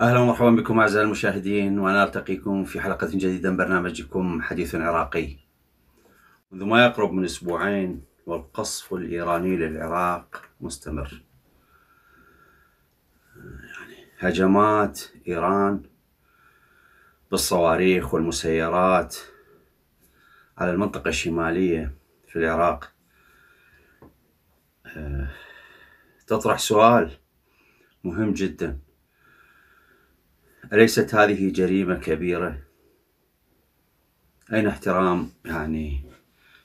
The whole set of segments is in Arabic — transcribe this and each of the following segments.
اهلا ومرحبا بكم اعزائي المشاهدين وانا التقيكم في حلقه جديده من برنامجكم حديث عراقي. منذ ما يقرب من اسبوعين والقصف الايراني للعراق مستمر. هجمات إيران بالصواريخ والمسيرات على المنطقة الشمالية في العراق آه، تطرح سؤال مهم جدا أليست هذه جريمة كبيرة؟ أين احترام يعني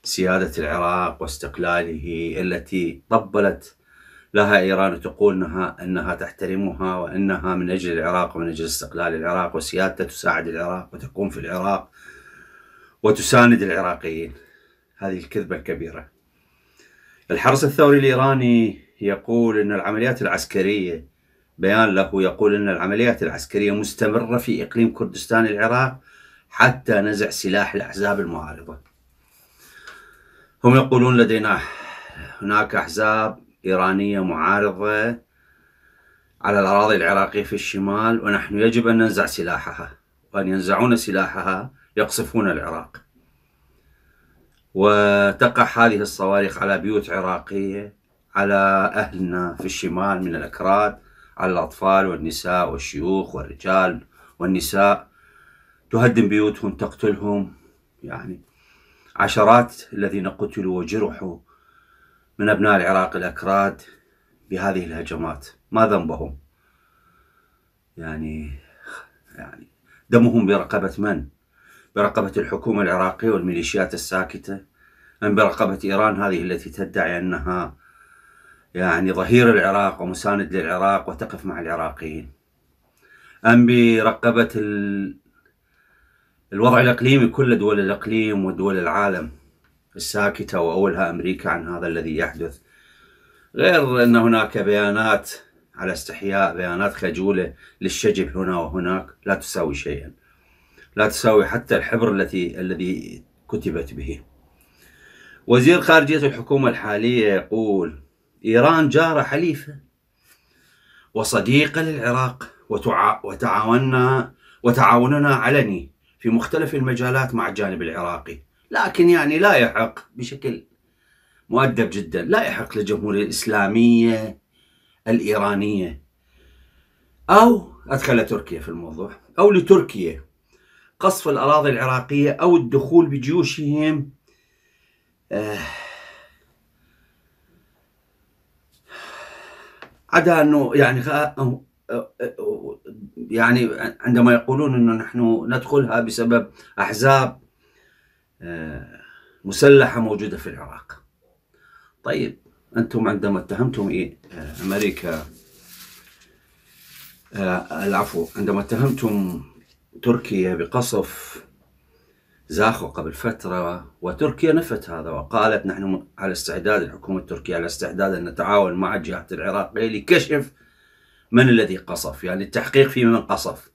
سيادة العراق واستقلاله التي طبلت لها ايران تقول انها انها تحترمها وانها من اجل العراق ومن اجل استقلال العراق وسيادته تساعد العراق وتقوم في العراق وتساند العراقيين هذه الكذبه الكبيره الحرس الثوري الايراني يقول ان العمليات العسكريه بيان له يقول ان العمليات العسكريه مستمره في اقليم كردستان العراق حتى نزع سلاح الاحزاب المعارضه هم يقولون لدينا هناك احزاب إيرانية معارضة على الأراضي العراقية في الشمال ونحن يجب أن ننزع سلاحها وأن ينزعون سلاحها يقصفون العراق وتقع هذه الصواريخ على بيوت عراقية على أهلنا في الشمال من الأكراد على الأطفال والنساء والشيوخ والرجال والنساء تهدم بيوتهم تقتلهم يعني عشرات الذين قتلوا وجرحوا من أبناء العراق الأكراد بهذه الهجمات ما ذنبهم يعني يعني دمهم برقبة من؟ برقبة الحكومة العراقية والميليشيات الساكتة أم برقبة إيران هذه التي تدعي أنها يعني ظهير العراق ومساند للعراق وتقف مع العراقيين أم برقبة الوضع الإقليمي كل دول الإقليم ودول العالم الساكتة وأولها أمريكا عن هذا الذي يحدث غير أن هناك بيانات على استحياء بيانات خجولة للشجب هنا وهناك لا تساوي شيئا لا تساوي حتى الحبر التي الذي كتبت به وزير خارجية الحكومة الحالية يقول إيران جارة حليفة وصديقة للعراق وتع... وتعاوننا وتعاوننا علني في مختلف المجالات مع الجانب العراقي لكن يعني لا يحق بشكل مؤدب جدا لا يحق للجمهورية الإسلامية الإيرانية أو أدخل تركيا في الموضوع أو لتركيا قصف الأراضي العراقية أو الدخول بجيوشهم آه، عدا أنه يعني أه، أه، يعني عندما يقولون أنه نحن ندخلها بسبب أحزاب آه، مسلحة موجودة في العراق طيب أنتم عندما اتهمتم إيه؟ آه، أمريكا آه، العفو عندما اتهمتم تركيا بقصف زاخو قبل فترة وتركيا نفت هذا وقالت نحن على استعداد الحكومة التركية على استعداد أن نتعاون مع الجهة العراقية لكشف من الذي قصف يعني التحقيق في من قصف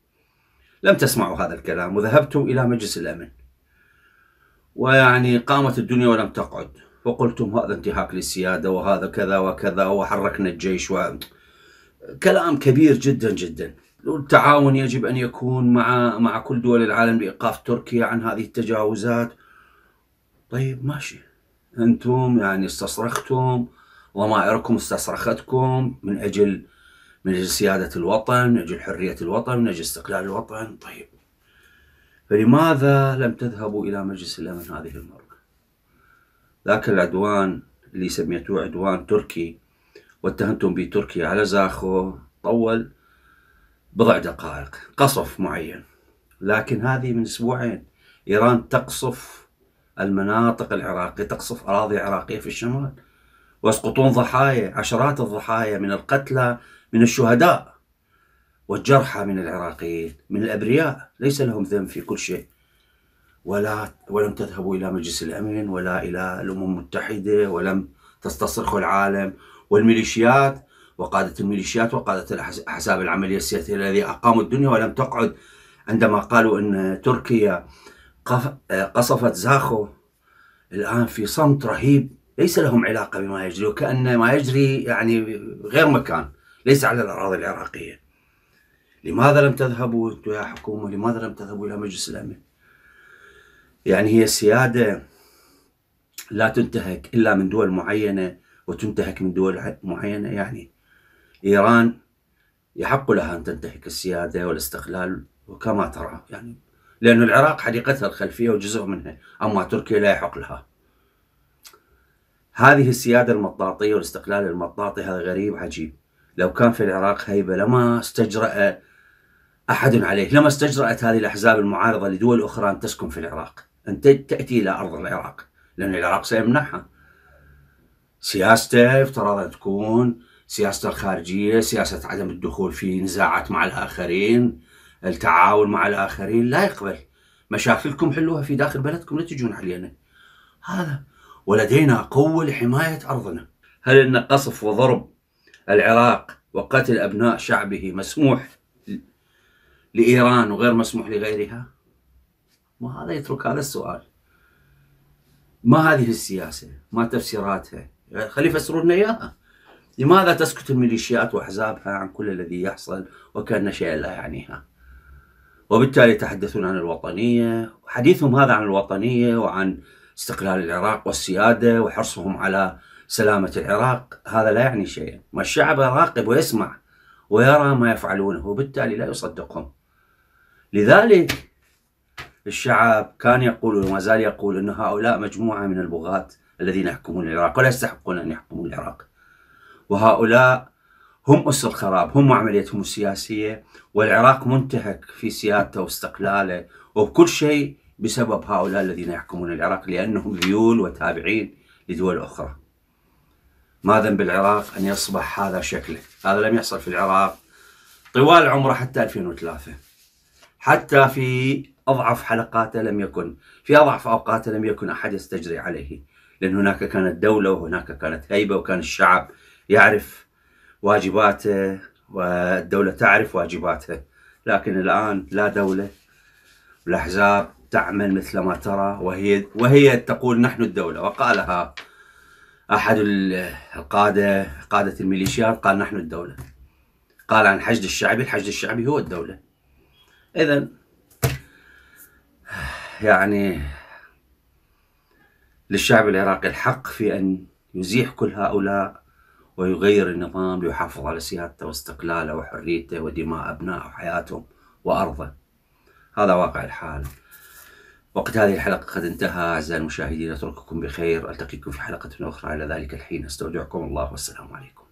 لم تسمعوا هذا الكلام وذهبتم إلى مجلس الأمن ويعني قامت الدنيا ولم تقعد وقلتم هذا انتهاك للسيادة وهذا كذا وكذا وحركنا الجيش و... كلام كبير جدا جدا التعاون يجب أن يكون مع مع كل دول العالم لإيقاف تركيا عن هذه التجاوزات طيب ماشي أنتم يعني استصرختم ضمائركم استصرختكم من أجل من أجل سيادة الوطن من أجل حرية الوطن من أجل استقلال الوطن طيب فلماذا لم تذهبوا إلى مجلس الأمن هذه المرة ذاك العدوان اللي سميتوه عدوان تركي واتهمتم بتركيا على زاخو طول بضع دقائق قصف معين لكن هذه من اسبوعين ايران تقصف المناطق العراقيه تقصف اراضي عراقيه في الشمال ويسقطون ضحايا عشرات الضحايا من القتلى من الشهداء والجرحى من العراقيين من الأبرياء ليس لهم ذنب في كل شيء ولا ولم تذهبوا إلى مجلس الأمن ولا إلى الأمم المتحدة ولم تستصرخوا العالم والميليشيات وقادة الميليشيات وقادة الاحزاب العملية السياسية الذي أقاموا الدنيا ولم تقعد عندما قالوا أن تركيا قصفت زاخو الآن في صمت رهيب ليس لهم علاقة بما يجري وكأن ما يجري يعني غير مكان ليس على الأراضي العراقية لماذا لم تذهبوا انتم يا حكومه لماذا لم تذهبوا الى مجلس الامن يعني هي السياده لا تنتهك الا من دول معينه وتنتهك من دول معينه يعني ايران يحق لها ان تنتهك السياده والاستقلال وكما ترى يعني لأن العراق حديقتها الخلفية وجزء منها أما تركيا لا يحق لها هذه السيادة المطاطية والاستقلال المطاطي هذا غريب عجيب لو كان في العراق هيبة لما استجرأ أحد عليه لما استجرأت هذه الأحزاب المعارضة لدول أخرى أن تسكن في العراق أن تأتي إلى أرض العراق لأن العراق سيمنحها سياسته افترض أن تكون سياسته الخارجية سياسة عدم الدخول في نزاعات مع الآخرين التعاون مع الآخرين لا يقبل مشاكلكم حلوها في داخل بلدكم لا تجون علينا هذا ولدينا قوة لحماية أرضنا هل أن قصف وضرب العراق وقتل أبناء شعبه مسموح لإيران وغير مسموح لغيرها ما هذا يترك هذا السؤال ما هذه السياسة ما تفسيراتها يعني خلي يفسروا لنا إياها لماذا تسكت الميليشيات وأحزابها عن كل الذي يحصل وكأن شيئا لا يعنيها وبالتالي يتحدثون عن الوطنية حديثهم هذا عن الوطنية وعن استقلال العراق والسيادة وحرصهم على سلامة العراق هذا لا يعني شيئا ما الشعب يراقب ويسمع ويرى ما يفعلونه وبالتالي لا يصدقهم لذلك الشعب كان يقول وما زال يقول أن هؤلاء مجموعة من البغاة الذين يحكمون العراق ولا يستحقون أن يحكموا العراق وهؤلاء هم أس الخراب هم عمليتهم السياسية والعراق منتهك في سيادته واستقلاله وكل شيء بسبب هؤلاء الذين يحكمون العراق لأنهم ذيول وتابعين لدول أخرى ما ذنب العراق أن يصبح هذا شكله هذا لم يحصل في العراق طوال عمره حتى 2003 حتى في أضعف حلقاته لم يكن في أضعف أوقاته لم يكن أحد يستجري عليه لأن هناك كانت دولة وهناك كانت هيبة وكان الشعب يعرف واجباته والدولة تعرف واجباتها لكن الآن لا دولة والأحزاب تعمل مثل ما ترى وهي وهي تقول نحن الدولة وقالها أحد القادة قادة الميليشيات قال نحن الدولة قال عن الحشد الشعبي الحشد الشعبي هو الدولة اذا يعني للشعب العراقي الحق في ان يزيح كل هؤلاء ويغير النظام ليحافظ على سيادته واستقلاله وحريته ودماء ابنائه وحياتهم وارضه. هذا واقع الحال. وقت هذه الحلقه قد انتهى اعزائي المشاهدين اترككم بخير التقيكم في حلقه اخرى الى ذلك الحين استودعكم الله والسلام عليكم.